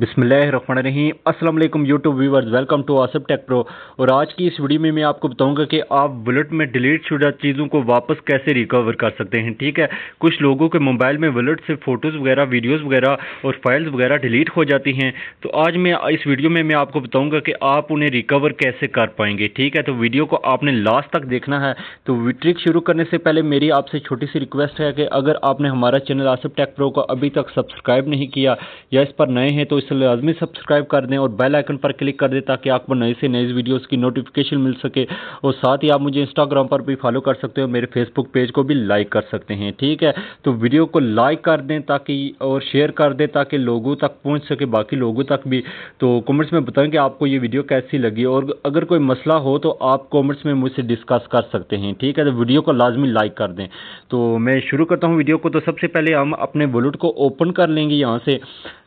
रही Aslam YouTube viewers welcome to Asaf tech pro और आज की इस वीडियो में मैं आपको बताऊंगा कि आप बुलेट में डिलीट शुदा चीज़ों को वापस कैसे रिकवर कर सकते हैं ठीक है कुछ लोगों के मोबाइल में बुलेट से फ़ोटोज़ वगैरह वीडियोस वगैरह और फाइल्स वगैरह डिलीट हो जाती हैं तो आज मैं इस वीडियो में मैं आपको बताऊँगा कि आप उन्हें रिकवर कैसे कर पाएंगे ठीक है तो वीडियो को आपने लास्ट तक देखना है तो ट्रिक शुरू करने से पहले मेरी आपसे छोटी सी रिक्वेस्ट है कि अगर आपने हमारा चैनल आसफ़ टेक प्रो को अभी तक सब्सक्राइब नहीं किया या इस पर नए हैं तो इसे लाजमी सब्सक्राइब कर दें और बेल आइकन पर क्लिक कर दें ताकि आपको नए से नए वीडियोज़ की नोटिफिकेशन मिल सके और साथ ही आप मुझे इंस्टाग्राम पर भी फॉलो कर सकते हैं मेरे फेसबुक पेज को भी लाइक कर सकते हैं ठीक है तो वीडियो को लाइक कर दें ताकि और शेयर कर दें ताकि लोगों तक पहुँच सके बाकी लोगों तक भी तो कॉमेंट्स में बताएं कि आपको ये वीडियो कैसी लगी और अगर कोई मसला हो तो आप कॉमेंट्स में मुझसे डिस्कस कर सकते हैं ठीक है तो वीडियो को लाजमी लाइक कर दें तो मैं शुरू करता हूँ वीडियो को तो सबसे पहले हम अपने वॉलेट को ओपन कर लेंगे यहाँ से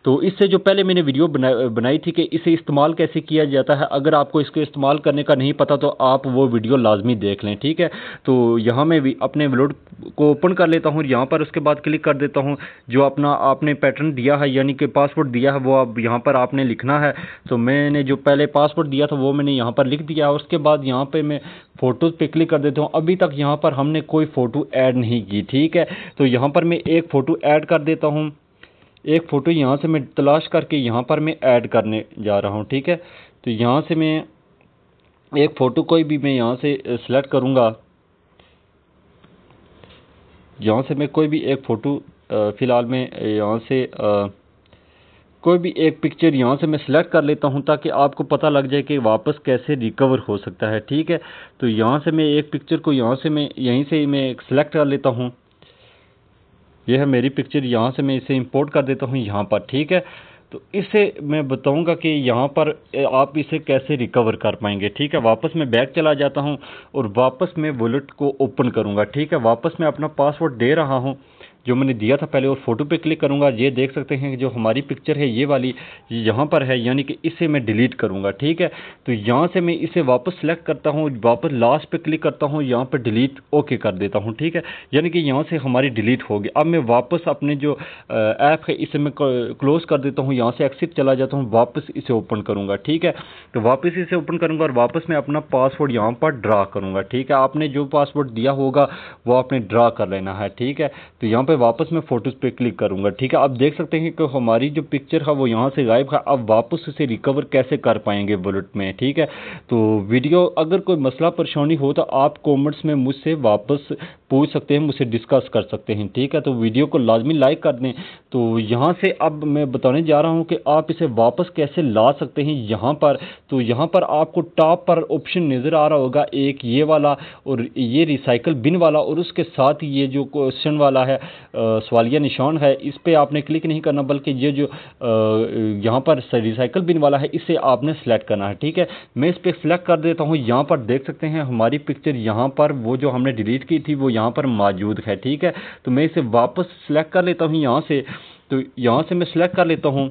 तो इससे जो पहले मैंने वीडियो बना बनाई थी कि इसे इस्तेमाल कैसे किया जाता है अगर आपको इसको इस्तेमाल करने का नहीं पता तो आप वो वीडियो लाजमी देख लें ठीक है तो यहाँ मैं भी अपने ब्लोड को ओपन कर लेता हूँ यहाँ पर उसके बाद क्लिक कर देता हूँ जो अपना आपने पैटर्न दिया है यानी कि पासवर्ड दिया है वो अब यहाँ पर आपने लिखना है तो मैंने जो पहले पासवर्ड दिया था वो मैंने यहाँ पर लिख दिया उसके बाद यहाँ पर मैं फ़ोटोज़ पे क्लिक कर देता हूँ अभी तक यहाँ पर हमने कोई फ़ोटो ऐड नहीं की ठीक है तो यहाँ पर मैं एक फ़ोटो ऐड कर देता हूँ एक फ़ोटो यहाँ से मैं तलाश करके यहाँ पर मैं ऐड करने जा रहा हूँ ठीक है तो यहाँ से मैं एक फ़ोटो कोई भी मैं यहाँ से सिलेक्ट करूँगा यहाँ से मैं कोई भी एक फ़ोटो फ़िलहाल मैं यहाँ से आ, कोई भी एक पिक्चर यहाँ से मैं सिलेक्ट कर लेता हूँ ताकि आपको पता लग जाए कि वापस कैसे रिकवर हो सकता है ठीक है तो यहाँ से मैं एक पिक्चर को यहाँ से मैं यहीं से मैं सिलेक्ट कर लेता हूँ ये है मेरी पिक्चर यहाँ से मैं इसे इंपोर्ट कर देता हूँ यहाँ पर ठीक है तो इसे मैं बताऊंगा कि यहाँ पर आप इसे कैसे रिकवर कर पाएंगे ठीक है वापस मैं बैग चला जाता हूँ और वापस मैं वॉलेट को ओपन करूँगा ठीक है वापस मैं अपना पासवर्ड दे रहा हूँ जो मैंने दिया था पहले और फ़ोटो पे क्लिक करूँगा ये देख सकते हैं कि जो हमारी पिक्चर है ये वाली यहाँ पर है यानी कि इसे मैं डिलीट करूँगा ठीक है तो यहाँ से मैं इसे वापस सेलेक्ट करता हूँ वापस लास्ट पे क्लिक करता हूँ यहाँ पर डिलीट ओके कर देता हूँ ठीक है यानी कि यहाँ से हमारी डिलीट होगी अब मैं वापस अपने जो ऐप है इसे मैं क्लोज़ कर देता हूँ यहाँ से एक्सिट चला जाता हूँ वापस इसे ओपन करूँगा ठीक है तो वापस इसे ओपन करूँगा और वापस मैं अपना पासवर्ड यहाँ पर ड्रा करूँगा ठीक है आपने जो पासवर्ड दिया होगा वो आपने ड्रा कर लेना है ठीक है तो यहाँ पर वापस मैं फ़ोटोज़ पे क्लिक करूंगा ठीक है आप देख सकते हैं कि हमारी जो पिक्चर है वो यहाँ से गायब है अब वापस उसे रिकवर कैसे कर पाएंगे बुलेट में ठीक है तो वीडियो अगर कोई मसला परेशानी हो तो आप कॉमेंट्स में मुझसे वापस पूछ सकते हैं मुझसे डिस्कस कर सकते हैं ठीक है तो वीडियो को लाजमी लाइक कर दें तो यहाँ से अब मैं बताने जा रहा हूँ कि आप इसे वापस कैसे ला सकते हैं यहाँ पर तो यहाँ पर आपको टॉप पर ऑप्शन नज़र आ रहा होगा एक ये वाला और ये रिसाइकल बिन वाला और उसके साथ ये जो क्वेश्चन वाला है सवालिया निशान है इस पर आपने क्लिक नहीं करना बल्कि ये जो यहाँ पर रिसाइकल बिन वाला है इसे आपने सेलेक्ट करना है ठीक है मैं इस पर सेलेक्ट कर देता हूँ यहाँ पर देख सकते हैं हमारी पिक्चर यहाँ पर वो जो हमने डिलीट की थी वो यहाँ पर मौजूद है ठीक है तो मैं इसे वापस सिलेक्ट कर लेता हूँ यहाँ से तो यहाँ से मैं सेलेक्ट कर लेता हूँ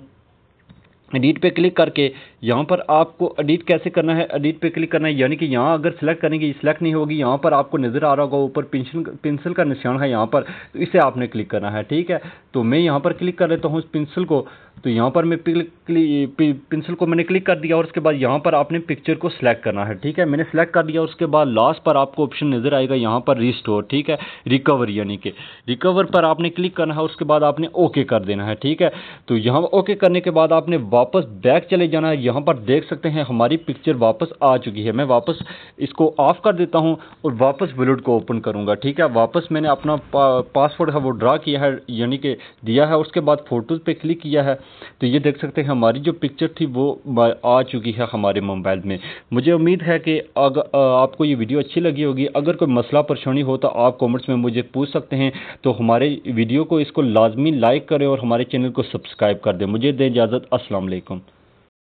एडिट पे क्लिक करके यहाँ पर आपको एडिट कैसे करना है एडिट पे क्लिक करना है यानी कि यहाँ अगर सिलेक्ट करेंगे सिलेक्ट नहीं होगी यहाँ पर आपको नज़र आ रहा होगा ऊपर पेंसिल पेंसिल का निशान है यहाँ पर तो इसे आपने क्लिक करना है ठीक है तो मैं यहाँ पर क्लिक कर लेता हूँ इस पेंसिल को तो यहाँ पर मैं क्लिक पेंसिल को मैंने क्लिक कर दिया और उसके बाद यहाँ पर आपने पिक्चर को सिलेक्ट करना है ठीक है मैंने सेलेक्ट कर दिया उसके बाद लास्ट पर आपको ऑप्शन नज़र आएगा यहाँ पर रिस्टोर ठीक है रिकवर यानी कि रिकवर पर आपने क्लिक करना है उसके बाद आपने ओके कर देना है ठीक है तो यहाँ ओके करने के बाद आपने वापस बैक चले जाना है यहाँ पर देख सकते हैं हमारी पिक्चर वापस आ चुकी है मैं वापस इसको ऑफ कर देता हूँ और वापस बुलेट को ओपन करूँगा ठीक है वापस मैंने अपना पा, पासवर्ड है वो ड्रा किया है यानी कि दिया है उसके बाद फ़ोटोज़ पर क्लिक किया है तो ये देख सकते हैं हमारी जो पिक्चर थी वो आ चुकी है हमारे मोबाइल में मुझे उम्मीद है कि अगर आपको ये वीडियो अच्छी लगी होगी अगर कोई मसला परेशानी हो तो आप कमेंट्स में मुझे पूछ सकते हैं तो हमारे वीडियो को इसको लाजमी लाइक करें और हमारे चैनल को सब्सक्राइब कर दें मुझे दें इजाज़त असलम